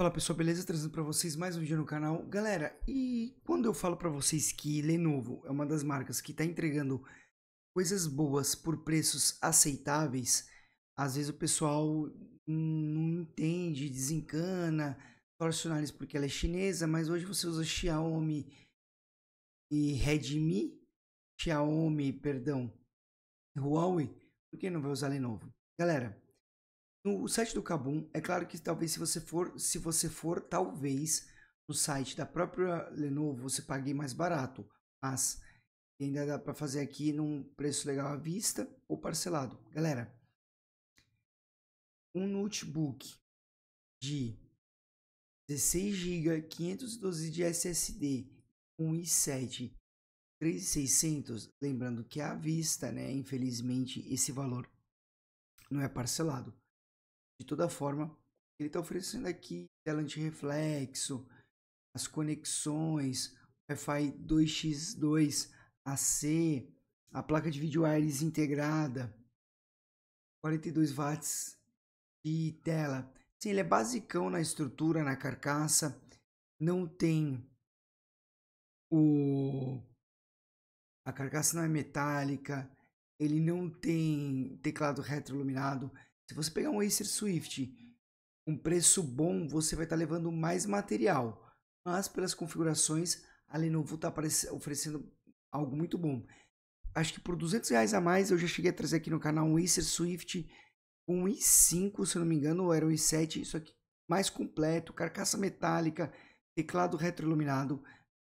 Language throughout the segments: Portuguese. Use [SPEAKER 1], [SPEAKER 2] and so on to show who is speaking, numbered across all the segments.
[SPEAKER 1] Fala pessoal, beleza? Trazendo para vocês mais um vídeo no canal. Galera, e quando eu falo para vocês que Lenovo é uma das marcas que está entregando coisas boas por preços aceitáveis, às vezes o pessoal não entende, desencana, torce o nariz porque ela é chinesa, mas hoje você usa Xiaomi e Redmi, Xiaomi, perdão, Huawei, por que não vai usar Lenovo? Galera, no site do Kabum, é claro que talvez se você for, se você for talvez no site da própria Lenovo, você pague mais barato, mas ainda dá para fazer aqui num preço legal à vista ou parcelado. Galera, um notebook de 16 GB, 512 de SSD, um i7 3600, lembrando que é à vista, né? Infelizmente esse valor não é parcelado de toda forma, ele está oferecendo aqui tela anti reflexo, as conexões, Wi-Fi 2x2 AC, a placa de vídeo wireless integrada, 42 watts de tela. Sim, ele é basicão na estrutura, na carcaça, não tem o a carcaça não é metálica, ele não tem teclado retroiluminado, se você pegar um Acer Swift, um preço bom, você vai estar tá levando mais material. Mas pelas configurações, a Lenovo está oferecendo algo muito bom. Acho que por 200 reais a mais, eu já cheguei a trazer aqui no canal um Acer Swift, um i5, se eu não me engano, ou era um i7, isso aqui mais completo, carcaça metálica, teclado retroiluminado.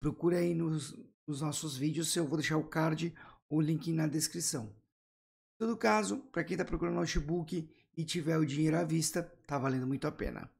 [SPEAKER 1] Procura aí nos, nos nossos vídeos, eu vou deixar o card ou o link na descrição. Em todo caso, para quem está procurando notebook e tiver o dinheiro à vista, tá valendo muito a pena.